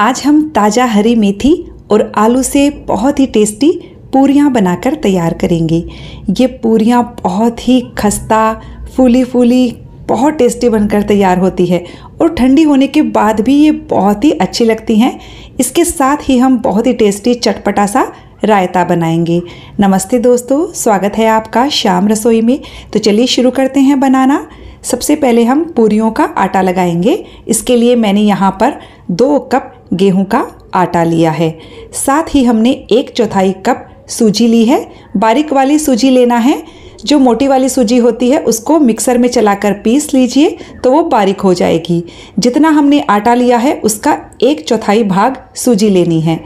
आज हम ताज़ा हरी मेथी और आलू से बहुत ही टेस्टी पूरियाँ बनाकर तैयार करेंगे ये पूरियाँ बहुत ही खस्ता फूली फूली बहुत टेस्टी बनकर तैयार होती है और ठंडी होने के बाद भी ये बहुत ही अच्छी लगती हैं इसके साथ ही हम बहुत ही टेस्टी चटपटा सा रायता बनाएंगे नमस्ते दोस्तों स्वागत है आपका शाम रसोई में तो चलिए शुरू करते हैं बनाना सबसे पहले हम पूरियों का आटा लगाएंगे इसके लिए मैंने यहाँ पर दो कप गेहूं का आटा लिया है साथ ही हमने एक चौथाई कप सूजी ली है बारीक वाली सूजी लेना है जो मोटी वाली सूजी होती है उसको मिक्सर में चलाकर पीस लीजिए तो वो बारीक हो जाएगी जितना हमने आटा लिया है उसका एक चौथाई भाग सूजी लेनी है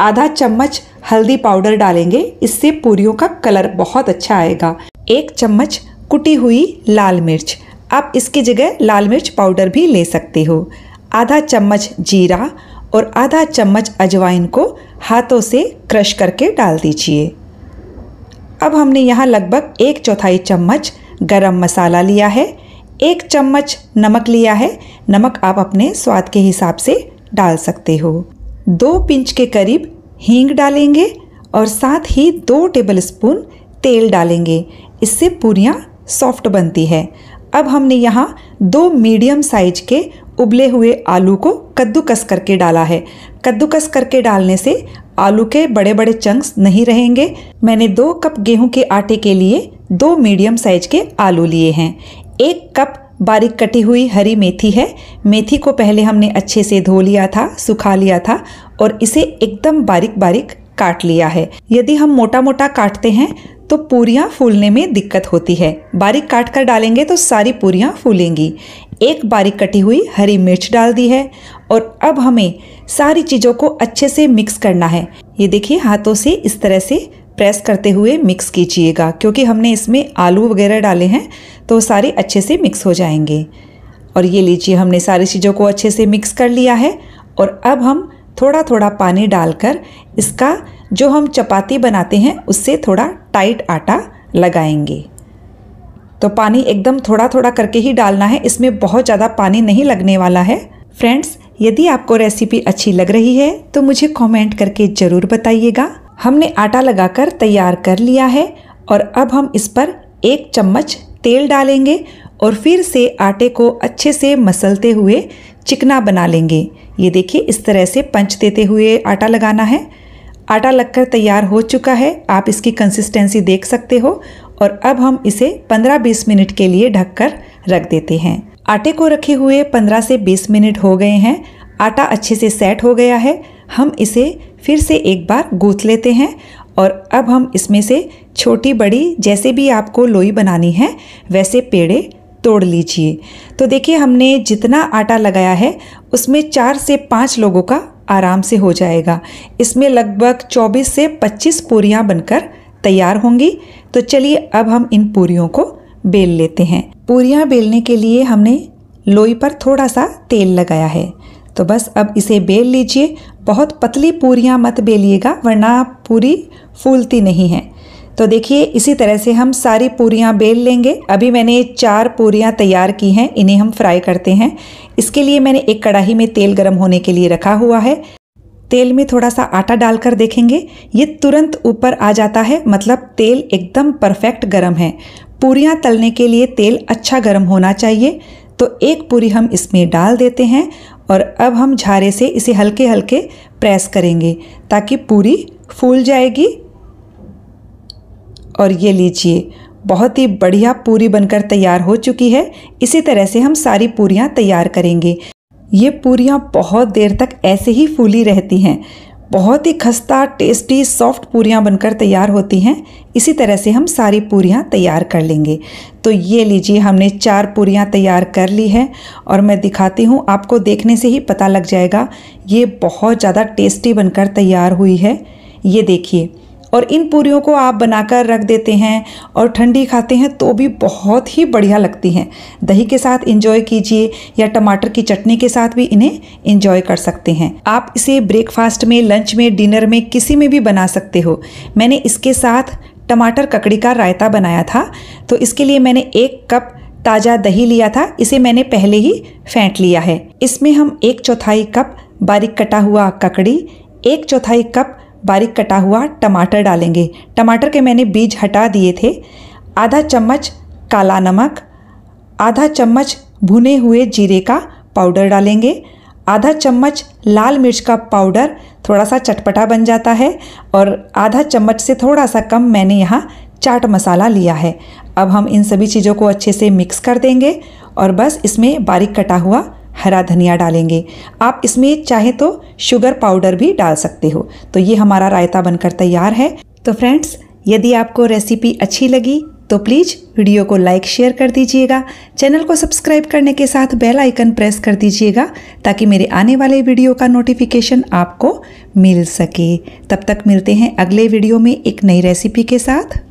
आधा चम्मच हल्दी पाउडर डालेंगे इससे पूरियों का कलर बहुत अच्छा आएगा एक चम्मच कुटी हुई लाल मिर्च आप इसकी जगह लाल मिर्च पाउडर भी ले सकते हो आधा चम्मच जीरा और आधा चम्मच अजवाइन को हाथों से क्रश करके डाल दीजिए अब हमने यहाँ लगभग एक चौथाई चम्मच गरम मसाला लिया है एक चम्मच नमक लिया है नमक आप अपने स्वाद के हिसाब से डाल सकते हो दो पिंच के करीब हींग डालेंगे और साथ ही दो टेबल स्पून तेल डालेंगे इससे पूरियाँ सॉफ्ट बनती है अब हमने यहाँ दो मीडियम साइज के उबले हुए आलू को कद्दूकस करके डाला है कद्दूकस करके डालने से आलू के बड़े बड़े चंक्स नहीं रहेंगे मैंने दो कप गेहूं के आटे के लिए दो मीडियम साइज के आलू लिए हैं एक कप बारीक कटी हुई हरी मेथी है मेथी को पहले हमने अच्छे से धो लिया था सुखा लिया था और इसे एकदम बारीक बारीक काट लिया है यदि हम मोटा मोटा काटते हैं तो पूरियाँ फूलने में दिक्कत होती है बारीक काट कर डालेंगे तो सारी पूरियाँ फूलेंगी एक बारीक कटी हुई हरी मिर्च डाल दी है और अब हमें सारी चीज़ों को अच्छे से मिक्स करना है ये देखिए हाथों से इस तरह से प्रेस करते हुए मिक्स कीजिएगा क्योंकि हमने इसमें आलू वगैरह डाले हैं तो सारे अच्छे से मिक्स हो जाएंगे और ये लीजिए हमने सारी चीज़ों को अच्छे से मिक्स कर लिया है और अब हम थोड़ा थोड़ा पानी डालकर इसका जो हम चपाती बनाते हैं उससे थोड़ा टाइट आटा लगाएंगे तो पानी एकदम थोड़ा थोड़ा करके ही डालना है इसमें बहुत ज़्यादा पानी नहीं लगने वाला है फ्रेंड्स यदि आपको रेसिपी अच्छी लग रही है तो मुझे कमेंट करके ज़रूर बताइएगा हमने आटा लगाकर तैयार कर लिया है और अब हम इस पर एक चम्मच तेल डालेंगे और फिर से आटे को अच्छे से मसलते हुए चिकना बना लेंगे ये देखिए इस तरह से पंच देते हुए आटा लगाना है आटा लगकर तैयार हो चुका है आप इसकी कंसिस्टेंसी देख सकते हो और अब हम इसे 15-20 मिनट के लिए ढककर रख देते हैं आटे को रखे हुए 15 से 20 मिनट हो गए हैं आटा अच्छे से सेट हो गया है हम इसे फिर से एक बार गूँथ लेते हैं और अब हम इसमें से छोटी बड़ी जैसे भी आपको लोई बनानी है वैसे पेड़े तोड़ लीजिए तो देखिए हमने जितना आटा लगाया है उसमें चार से पाँच लोगों का आराम से हो जाएगा इसमें लगभग 24 से 25 पूरियाँ बनकर तैयार होंगी तो चलिए अब हम इन पूरियों को बेल लेते हैं पूरियाँ बेलने के लिए हमने लोई पर थोड़ा सा तेल लगाया है तो बस अब इसे बेल लीजिए बहुत पतली पूरियाँ मत बेलिएगा वरना पूरी फूलती नहीं है तो देखिए इसी तरह से हम सारी पूरियाँ बेल लेंगे अभी मैंने चार पूरियाँ तैयार की हैं इन्हें हम फ्राई करते हैं इसके लिए मैंने एक कढ़ाई में तेल गर्म होने के लिए रखा हुआ है तेल में थोड़ा सा आटा डालकर देखेंगे ये तुरंत ऊपर आ जाता है मतलब तेल एकदम परफेक्ट गर्म है पूरियाँ तलने के लिए तेल अच्छा गर्म होना चाहिए तो एक पूरी हम इसमें डाल देते हैं और अब हम झारे से इसे हल्के हल्के प्रेस करेंगे ताकि पूरी फूल जाएगी और ये लीजिए बहुत ही बढ़िया पूरी बनकर तैयार हो चुकी है इसी तरह से हम सारी पूरियाँ तैयार करेंगे ये पूरियाँ बहुत देर तक ऐसे ही फूली रहती हैं बहुत ही खस्ता टेस्टी सॉफ्ट पूरियाँ बनकर तैयार होती हैं इसी तरह से हम सारी पूरियाँ तैयार कर लेंगे तो ये लीजिए हमने चार पूरियाँ तैयार कर ली है और मैं दिखाती हूँ आपको देखने से ही पता लग जाएगा ये बहुत ज़्यादा टेस्टी बनकर तैयार हुई है ये देखिए और इन पूरियों को आप बनाकर रख देते हैं और ठंडी खाते हैं तो भी बहुत ही बढ़िया लगती हैं दही के साथ इंजॉय कीजिए या टमाटर की चटनी के साथ भी इन्हें इंजॉय कर सकते हैं आप इसे ब्रेकफास्ट में लंच में डिनर में किसी में भी बना सकते हो मैंने इसके साथ टमाटर ककड़ी का रायता बनाया था तो इसके लिए मैंने एक कप ताज़ा दही लिया था इसे मैंने पहले ही फेंट लिया है इसमें हम एक चौथाई कप बारीक कटा हुआ ककड़ी एक चौथाई कप बारीक कटा हुआ टमाटर डालेंगे टमाटर के मैंने बीज हटा दिए थे आधा चम्मच काला नमक आधा चम्मच भुने हुए जीरे का पाउडर डालेंगे आधा चम्मच लाल मिर्च का पाउडर थोड़ा सा चटपटा बन जाता है और आधा चम्मच से थोड़ा सा कम मैंने यहाँ चाट मसाला लिया है अब हम इन सभी चीज़ों को अच्छे से मिक्स कर देंगे और बस इसमें बारीक कटा हुआ हरा धनिया डालेंगे आप इसमें चाहे तो शुगर पाउडर भी डाल सकते हो तो ये हमारा रायता बनकर तैयार है तो फ्रेंड्स यदि आपको रेसिपी अच्छी लगी तो प्लीज़ वीडियो को लाइक शेयर कर दीजिएगा चैनल को सब्सक्राइब करने के साथ बेल आइकन प्रेस कर दीजिएगा ताकि मेरे आने वाले वीडियो का नोटिफिकेशन आपको मिल सके तब तक मिलते हैं अगले वीडियो में एक नई रेसिपी के साथ